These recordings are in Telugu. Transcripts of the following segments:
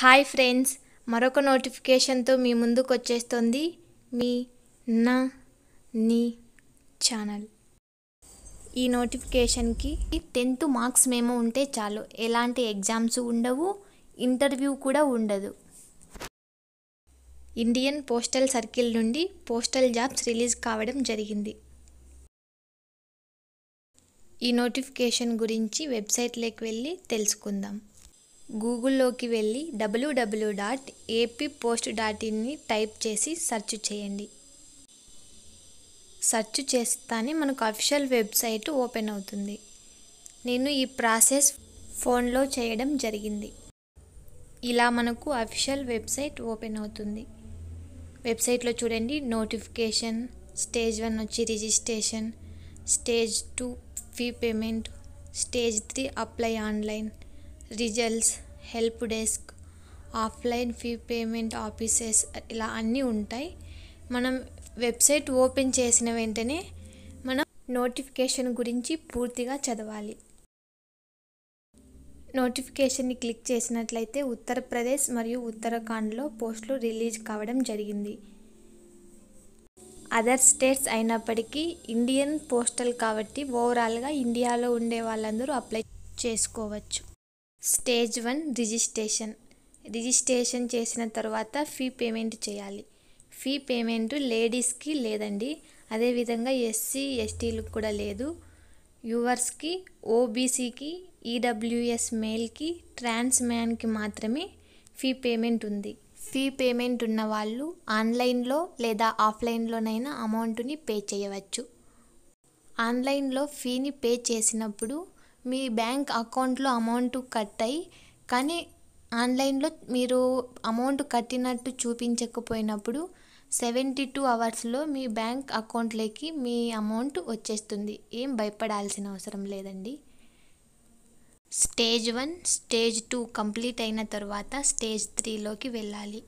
హాయ్ ఫ్రెండ్స్ మరొక నోటిఫికేషన్తో మీ ముందుకు వచ్చేస్తుంది మీ నా నీ ఛానల్ ఈ నోటిఫికేషన్కి టెన్త్ మార్క్స్ మేము ఉంటే చాలు ఎలాంటి ఎగ్జామ్స్ ఉండవు ఇంటర్వ్యూ కూడా ఉండదు ఇండియన్ పోస్టల్ సర్కిల్ నుండి పోస్టల్ జాబ్స్ రిలీజ్ కావడం జరిగింది ఈ నోటిఫికేషన్ గురించి వెబ్సైట్లోకి వెళ్ళి తెలుసుకుందాం గూగుల్లోకి వెళ్ళి W W dot AP post dot ఇన్ని టైప్ చేసి సెర్చ్ చేయండి సెర్చ్ చేస్తానే మనకు అఫీషియల్ వెబ్సైట్ ఓపెన్ అవుతుంది నేను ఈ ప్రాసెస్ ఫోన్లో చేయడం జరిగింది ఇలా మనకు అఫీషియల్ వెబ్సైట్ ఓపెన్ అవుతుంది వెబ్సైట్లో చూడండి నోటిఫికేషన్ స్టేజ్ వన్ వచ్చి registration stage two fee payment stage three apply online results help desk offline fee payment offices ఇలా అన్నీ ఉంటాయి మనం వెబ్సైట్ ఓపెన్ చేసిన వెంటనే మనం నోటిఫికేషన్ గురించి పూర్తిగా చదవాలి నోటిఫికేషన్ని క్లిక్ చేసినట్లయితే ఉత్తరప్రదేశ్ మరియు ఉత్తరాఖండ్లో పోస్టులు రిలీజ్ కావడం జరిగింది అదర్ స్టేట్స్ అయినప్పటికీ ఇండియన్ పోస్టల్ కాబట్టి ఓవరాల్గా ఇండియాలో ఉండే వాళ్ళందరూ అప్లై చేసుకోవచ్చు స్టేజ్ వన్ రిజిస్ట్రేషన్ రిజిస్ట్రేషన్ చేసిన తర్వాత ఫీ పేమెంట్ చేయాలి ఫీ పేమెంట్ లేడీస్కి లేదండి అదేవిధంగా ఎస్సీ ఎస్టీలకు కూడా లేదు యువర్స్కి ఓబీసీకి ఈడబ్ల్యూఎస్ మేల్కి ట్రాన్స్ మ్యాన్కి మాత్రమే ఫీ పేమెంట్ ఉంది ఫీ పేమెంట్ ఉన్న వాళ్ళు ఆన్లైన్లో లేదా ఆఫ్లైన్లోనైనా అమౌంట్ని పే చేయవచ్చు ఆన్లైన్లో ఫీని పే చేసినప్పుడు మీ బ్యాంక్ అకౌంట్లో అమౌంట్ కట్ అయ్యి కానీ ఆన్లైన్లో మీరు అమౌంట్ కట్టినట్టు చూపించకపోయినప్పుడు సెవెంటీ టూ అవర్స్లో మీ బ్యాంక్ అకౌంట్లోకి మీ అమౌంట్ వచ్చేస్తుంది ఏం భయపడాల్సిన అవసరం లేదండి stage one stage two complete అయిన తర్వాత స్టేజ్ త్రీలోకి వెళ్ళాలి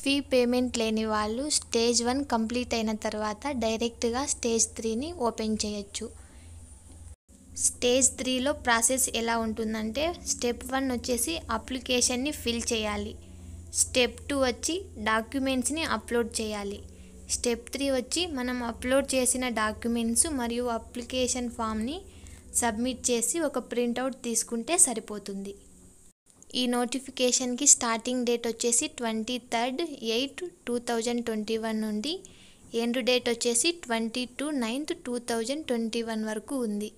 ఫీ పేమెంట్ లేని వాళ్ళు స్టేజ్ వన్ కంప్లీట్ అయిన తర్వాత డైరెక్ట్గా స్టేజ్ త్రీని ఓపెన్ చేయొచ్చు స్టేజ్ త్రీలో ప్రాసెస్ ఎలా ఉంటుందంటే స్టెప్ వన్ వచ్చేసి అప్లికేషన్ని ఫిల్ చేయాలి స్టెప్ టూ వచ్చి డాక్యుమెంట్స్ని అప్లోడ్ చేయాలి స్టెప్ త్రీ వచ్చి మనం అప్లోడ్ చేసిన డాక్యుమెంట్స్ మరియు అప్లికేషన్ ఫామ్ని సబ్మిట్ చేసి ఒక ప్రింటౌట్ తీసుకుంటే సరిపోతుంది ఈ నోటిఫికేషన్కి స్టార్టింగ్ డేట్ వచ్చేసి twenty third eight two thousand twenty one నుండి ఎండ్ డేట్ వచ్చేసి twenty two ninth two thousand twenty one వరకు ఉంది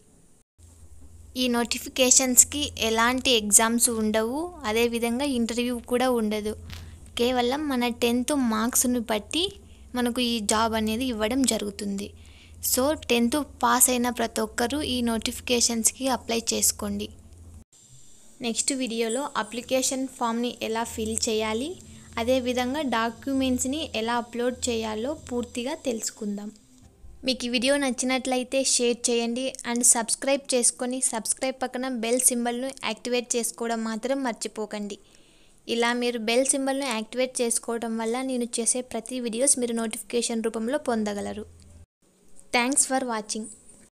ఈ నోటిఫికేషన్స్కి ఎలాంటి ఎగ్జామ్స్ ఉండవు అదేవిధంగా ఇంటర్వ్యూ కూడా ఉండదు కేవలం మన టెన్త్ మార్క్స్ని బట్టి మనకు ఈ జాబ్ అనేది ఇవ్వడం జరుగుతుంది సో టెన్త్ పాస్ అయిన ప్రతి ఒక్కరూ ఈ నోటిఫికేషన్స్కి అప్లై చేసుకోండి నెక్స్ట్ వీడియోలో అప్లికేషన్ ఫామ్ని ఎలా ఫిల్ చేయాలి అదేవిధంగా డాక్యుమెంట్స్ని ఎలా అప్లోడ్ చేయాలో పూర్తిగా తెలుసుకుందాం మీకు ఈ వీడియో నచ్చినట్లయితే షేర్ చేయండి అండ్ సబ్స్క్రైబ్ చేసుకొని సబ్స్క్రైబ్ పక్కన బెల్ సింబల్ను యాక్టివేట్ చేసుకోవడం మాత్రం మర్చిపోకండి ఇలా మీరు బెల్ సింబల్ను యాక్టివేట్ చేసుకోవడం వల్ల నేను చేసే ప్రతి వీడియోస్ మీరు నోటిఫికేషన్ రూపంలో పొందగలరు థ్యాంక్స్ ఫర్ వాచింగ్